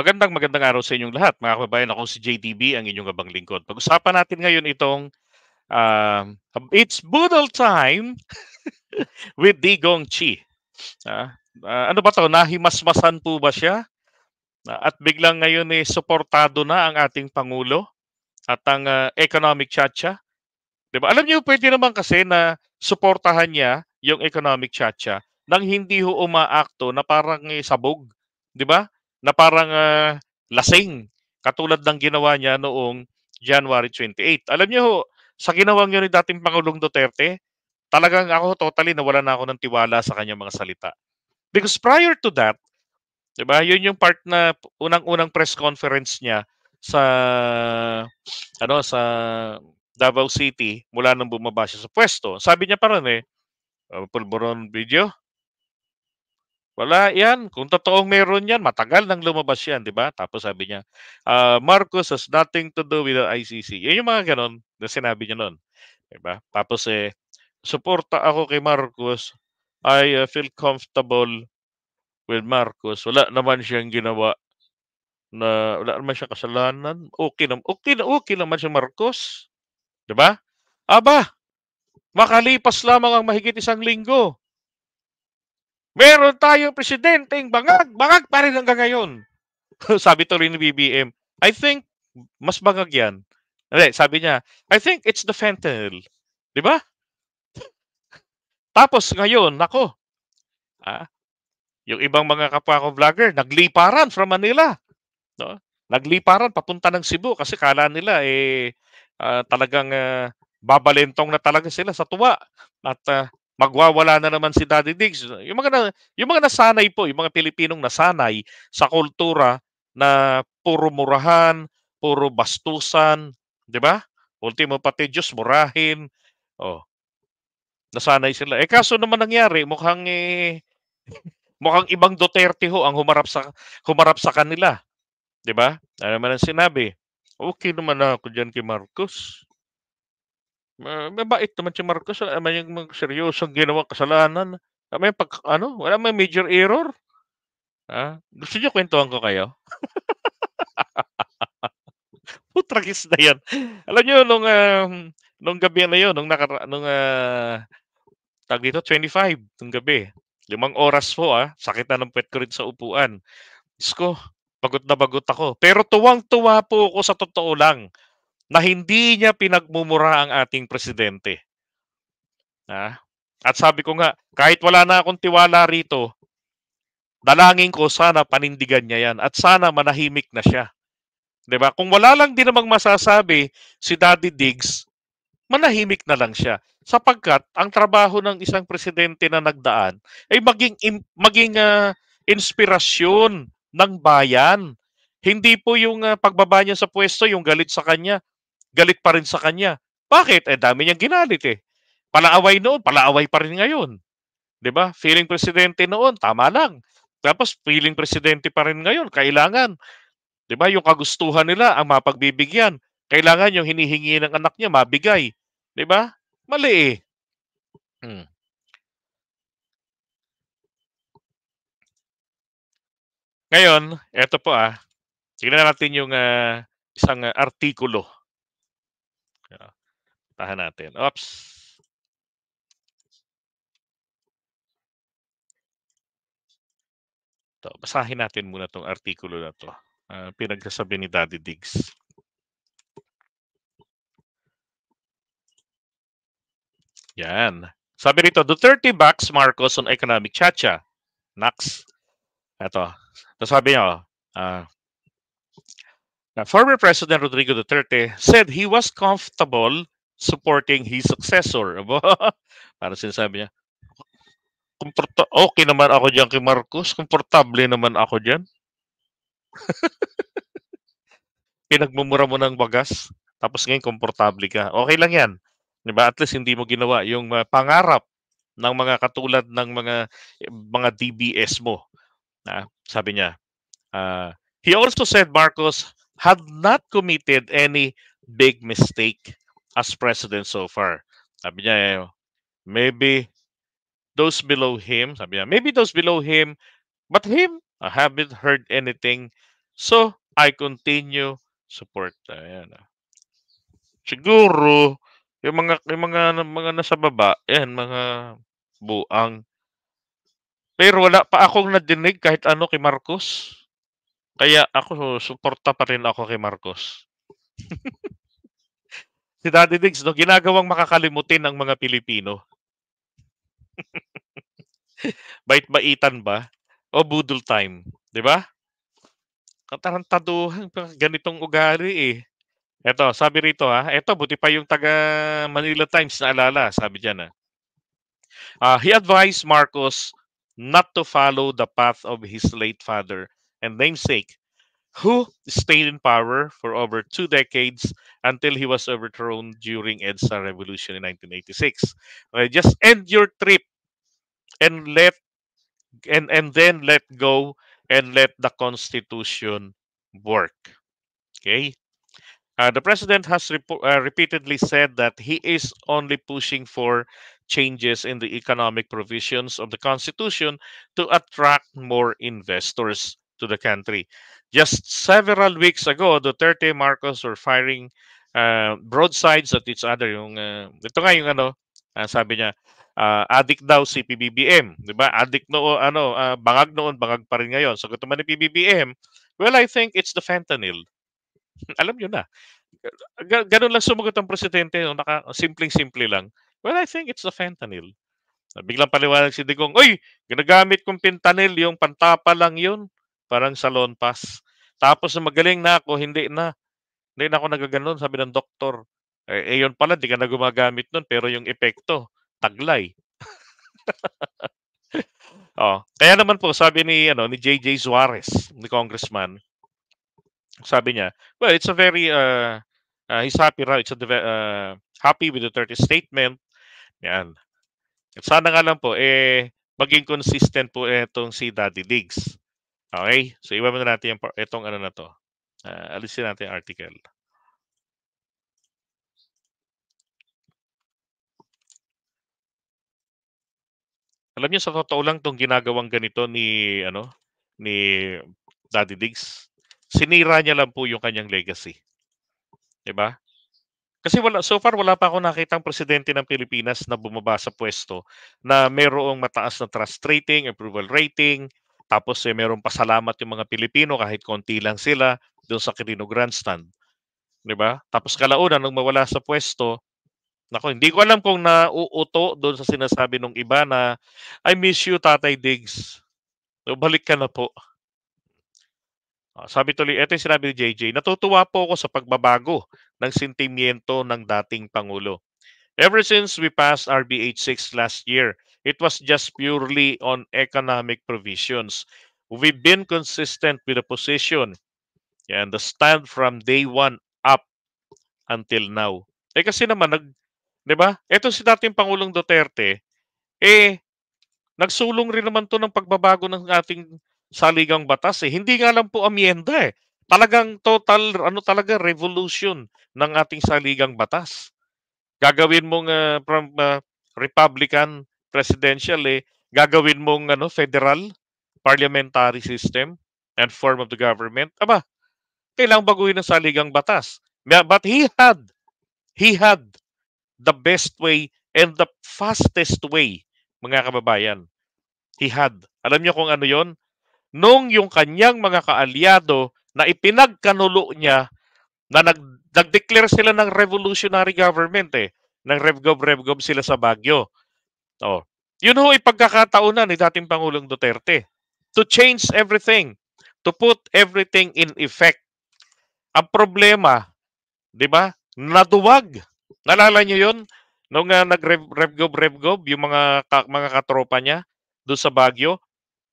Magandang magandang araw sa inyong lahat. Mga kababayan, ako si JDB, ang inyong abang lingkod. Pag-usapan natin ngayon itong uh, It's Boodle Time with Digong Chi. Uh, uh, ano ba to? Nahimasmasan po ba siya? Uh, at biglang ngayon eh, suportado na ang ating Pangulo at ang uh, economic chacha. Diba? Alam niyo, pwede naman kasi na suportahan niya yung economic chacha nang hindi ho umaakto na parang eh, sabog. Di ba? na parang uh, lasing katulad ng ginawa niya noong January 28. Alam niyo ho, sa ginawang yun ni dating Pangulong Duterte, talagang ako totally nawala na ako ng tiwala sa kanyang mga salita. Because prior to that, 'di ba? 'Yun yung part na unang-unang press conference niya sa ano sa Davao City mula nang bumaba siya sa pwesto. Sabi niya parang eh, oh, pulburon video, wala yan. Kung totoong meron yan, matagal nang lumabas yan, di ba? Tapos sabi niya, uh, Marcos has nothing to do with the ICC. Yan yung mga ganon na sinabi niya noon. Di ba? Tapos eh, suporta ako kay Marcos. I uh, feel comfortable with Marcos. Wala naman siyang ginawa na wala naman siyang kasalanan. Okay na okay na okay naman si Marcos. 'Di ba? Aba, makalipas lamang ang mahigit isang linggo Meron tayong presidenteng bangag, bangag pa rin hanggang ngayon. sabi to rin ni BBM. I think, mas bangag yan. Hindi, sabi niya, I think it's the fentanyl. Di ba? Tapos ngayon, nako, ah, yung ibang mga kapwa ko vlogger, nagliparan from Manila. No? Nagliparan papunta ng Cebu kasi kala nila eh, uh, talagang uh, babalentong na talaga sila sa tuwa. At uh, magwawala na naman si Daddy Diggs. Yung mga, na, yung mga nasanay po, yung mga Pilipinong nasanay sa kultura na puro murahan, puro bastusan, di ba? Ultimo pati Diyos, murahin. Oh, nasanay sila. Eh kaso naman nangyari, mukhang eh, mukhang ibang Duterte ho ang humarap sa humarap sa kanila. 'Di ba? Ano naman ang sinabi? Okay naman ako diyan kay Marcos. Ma mabait naman si Marcos, wala naman yung mga seryosong ginawang kasalanan. Wala may pag, ano, wala may major error. Ha? Gusto niyo kwentuhan ko kayo? Putragis na yan. Alam niyo, nung, uh, nung gabi na yun, nung, nakara, nung uh, ah, tag dito, 25, nung gabi. Limang oras po, ah. Sakit na ng pet ko rin sa upuan. Diyos ko, bagot na bagot ako. Pero tuwang-tuwa po ako sa totoo lang na hindi niya pinagmumura ang ating presidente. Ha? At sabi ko nga, kahit wala na akong tiwala rito, dalangin ko sana panindigan niya yan at sana manahimik na siya. 'Di ba? Kung wala lang din namang masasabi si Daddy Diggs, manahimik na lang siya sapagkat ang trabaho ng isang presidente na nagdaan ay maging maging uh, inspirasyon ng bayan. Hindi po yung uh, pagbaba niya sa pwesto, yung galit sa kanya galit pa rin sa kanya. Bakit? Eh, dami niyang ginalit eh. Palaaway noon, palaaway pa rin ngayon. ba? Diba? Feeling presidente noon, tama lang. Tapos feeling presidente pa rin ngayon, kailangan. 'Di ba? Yung kagustuhan nila ang mapagbibigyan. Kailangan yung hinihingi ng anak niya mabigay. 'Di ba? Mali eh. Hmm. Ngayon, eto po ah. Tingnan natin yung uh, isang uh, artikulo Tahan natin. Oops. Ito, basahin natin muna tong artikulo na to. Uh, pinagsasabi ni Daddy Diggs. Yan. Sabi rito, 30 bucks Marcos on economic chacha. Nax. Ito. Sabi niya, uh, former President Rodrigo Duterte said he was comfortable supporting his successor. Para sinasabi niya, Komporta okay naman ako diyan kay Marcos, komportable naman ako diyan. Pinagmumura mo ng bagas, tapos ngayon komportable ka. Okay lang 'yan. 'Di ba? At least hindi mo ginawa yung uh, pangarap ng mga katulad ng mga mga DBS mo. Ah, sabi niya. Uh, he also said Marcos had not committed any big mistake as president so far. Sabi niya, eh, maybe those below him, sabi niya, maybe those below him, but him, I haven't heard anything. So, I continue support. Ayan. Ah. Siguro, yung mga, yung mga, mga nasa baba, yan, mga buang. Pero wala pa akong nadinig kahit ano kay Marcos. Kaya ako, suporta pa rin ako kay Marcos. si Daddy Diggs, no, ginagawang makakalimutin ng mga Pilipino. Bait-baitan ba? O budol time, di ba? Katarantaduhan, ganitong ugali eh. Eto, sabi rito ha. Eto, buti pa yung taga Manila Times na alala, sabi diyan ha. Uh, he advised Marcos not to follow the path of his late father and namesake who stayed in power for over two decades until he was overthrown during EDSA revolution in 1986. Okay, just end your trip and let and and then let go and let the constitution work. Okay. Uh, the president has uh, repeatedly said that he is only pushing for changes in the economic provisions of the constitution to attract more investors to the country. Just several weeks ago, Duterte, Marcos were firing uh, broadsides at each other. Yung, uh, ito nga yung ano, uh, sabi niya, uh, ah, addict daw si PBBM, 'di ba? Addict no ano, uh, bangag noon, bangag pa rin ngayon. So kung ni PBBM, well I think it's the fentanyl. Alam niyo na. Ganun lang sumagot ang presidente, no? naka simpleng-simple lang. Well, I think it's the fentanyl. Biglang paliwanag si Digong, Uy, ginagamit kong fentanyl, yung pantapa lang yun. Parang salon pass. Tapos magaling na ako, hindi na. Hindi na ako nagaganon, sabi ng doktor. Eh, eh yun pala, di ka na gumagamit nun, pero yung epekto, taglay. oh, kaya naman po sabi ni ano ni JJ Suarez, ni congressman, sabi niya, well, it's a very uh, uh he's happy right? it's a uh, happy with the 30 statement. Yan. At sana nga lang po eh maging consistent po itong si Daddy Diggs. Okay? So, iba na natin yung, itong ano na to. Uh, alisin natin yung article. Alam niyo sa totoo lang tong ginagawang ganito ni ano ni Daddy Diggs, sinira niya lang po yung kanyang legacy. 'Di ba? Kasi wala so far wala pa ako nakitang presidente ng Pilipinas na bumaba sa pwesto na mayroong mataas na trust rating, approval rating, tapos eh, meron pasalamat yung mga Pilipino kahit konti lang sila doon sa Quirino Grandstand. 'Di ba? Tapos kalaunan nung mawala sa pwesto, nako hindi ko alam kung nauuto doon sa sinasabi nung iba na I miss you Tatay Diggs. So, balik ka na po. Ah, sabi tuloy, ito yung sinabi ni JJ, natutuwa po ako sa pagbabago ng sentimiento ng dating Pangulo. Ever since we passed RBH 6 last year, it was just purely on economic provisions. We've been consistent with the position and the stand from day one up until now. Eh kasi naman, nag, di ba? Ito si dating Pangulong Duterte, eh, nagsulong rin naman to ng pagbabago ng ating saligang batas. Eh. Hindi nga lang po amyenda eh. Talagang total, ano talaga, revolution ng ating saligang batas gagawin mong uh, from uh, Republican presidential eh, gagawin mong ano federal parliamentary system and form of the government. Aba, kailang baguhin ang saligang batas. But he had he had the best way and the fastest way, mga kababayan. He had. Alam niyo kung ano 'yon? Nung yung kanyang mga kaalyado na ipinagkanulo niya na nag, nag-declare sila ng revolutionary government eh. Nang revgob-revgob sila sa Baguio. Oh. Yun ho ay pagkakataon ni dating Pangulong Duterte to change everything, to put everything in effect. Ang problema, 'di ba? Naduwag. Nalala niyo yun? Noong uh, ah, nag-revgob-revgob yung mga ka, mga katropa niya do sa Baguio.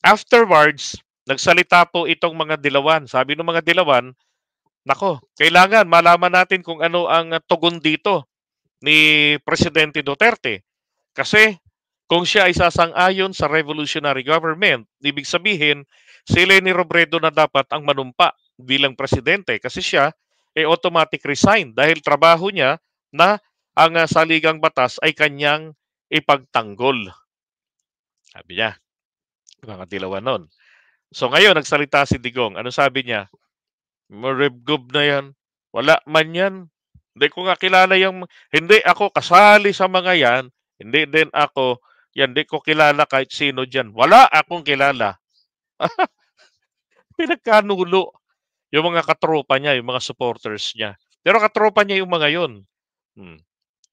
Afterwards, nagsalita po itong mga dilawan. Sabi ng mga dilawan, Nako, kailangan malaman natin kung ano ang tugon dito ni Presidente Duterte. Kasi kung siya ay sasang-ayon sa revolutionary government, ibig sabihin, si ni Robredo na dapat ang manumpa bilang presidente kasi siya ay automatic resign dahil trabaho niya na ang saligang batas ay kanyang ipagtanggol. Sabi niya, mga dilawan nun. So ngayon, nagsalita si Digong. Ano sabi niya? Maribgob na yan. Wala man yan. Hindi ko nga kilala yung... Hindi ako kasali sa mga yan. Hindi din ako... Yan, hindi ko kilala kahit sino dyan. Wala akong kilala. Pinagkanulo yung mga katropa niya, yung mga supporters niya. Pero katropa niya yung mga yun. Hmm.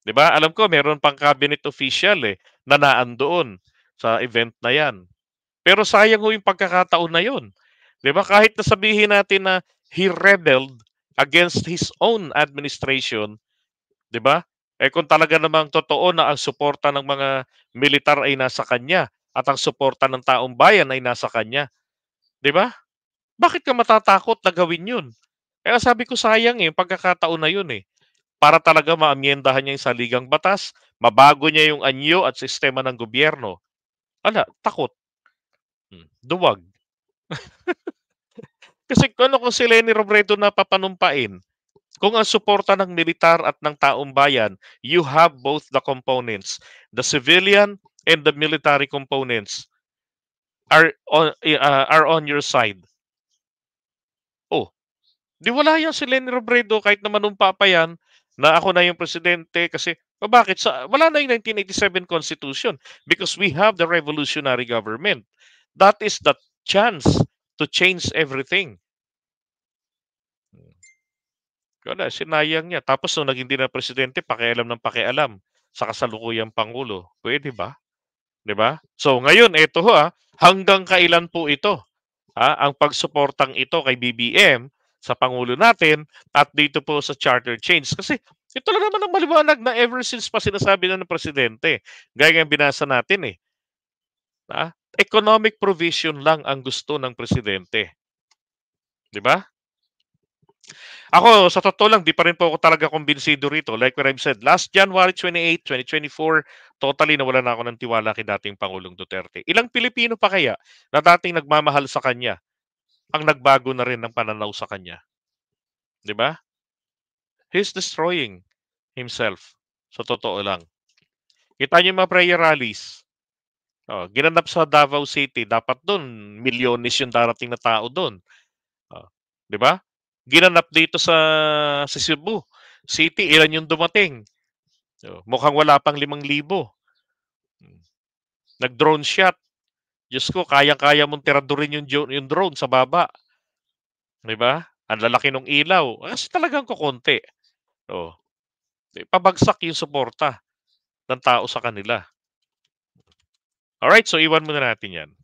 'Di Alam ko meron pang cabinet official eh na naandoon sa event na 'yan. Pero sayang ho yung pagkakataon na 'yon. Diba? Kahit na sabihin natin na he rebelled against his own administration, 'di ba? Eh kung talaga namang totoo na ang suporta ng mga militar ay nasa kanya at ang suporta ng taong bayan ay nasa kanya, 'di ba? Bakit ka matatakot na gawin 'yun? Eh sabi ko sayang eh, pagkakataon na 'yun eh. Para talaga maamyendahan niya 'yung saligang batas, mabago niya 'yung anyo at sistema ng gobyerno. Ala, takot. Hmm, duwag. Kasi ano kung si Lenny Robredo na papanumpain? Kung ang suporta ng militar at ng taong bayan, you have both the components. The civilian and the military components are on, uh, are on your side. Oh, di wala yan si Lenny Robredo kahit na manumpa pa yan na ako na yung presidente kasi o bakit? Sa, wala na yung 1987 Constitution because we have the revolutionary government. That is the chance to change everything. Wala, ah, sinayang niya. Tapos nung naging din na presidente, pakialam ng pakialam sa kasalukuyang Pangulo. Pwede ba? Di ba? So ngayon, ito ha, hanggang kailan po ito? Ha? Ang pagsuportang ito kay BBM sa Pangulo natin at dito po sa charter change. Kasi ito lang naman ang maliwanag na ever since pa sinasabi na ng presidente. Gaya ng binasa natin eh. Ha? economic provision lang ang gusto ng presidente. 'Di ba? Ako, sa totoo lang, di pa rin po ako talaga kumbinsido rito. Like what I've said, last January 28, 2024, totally nawala na ako ng tiwala kay dating Pangulong Duterte. Ilang Pilipino pa kaya na dating nagmamahal sa kanya ang nagbago na rin ng pananaw sa kanya? Di ba? He's destroying himself. Sa totoo lang. Kita niyo mga prayer rallies. Oh, ginanap sa Davao City, dapat doon milyones yung darating na tao doon. Oh, 'di ba? Ginanap dito sa sa Cebu City, ilan yung dumating? So, oh, mukhang wala pang 5,000. Hmm. Nag-drone shot. Diyos ko, kaya-kaya mong tiradurin yung, yung drone sa baba. Di ba? Ang lalaki ng ilaw. Kasi ah, talagang kukunti. Oh. So, pabagsak yung suporta ng tao sa kanila. Alright, so iwan muna natin yan.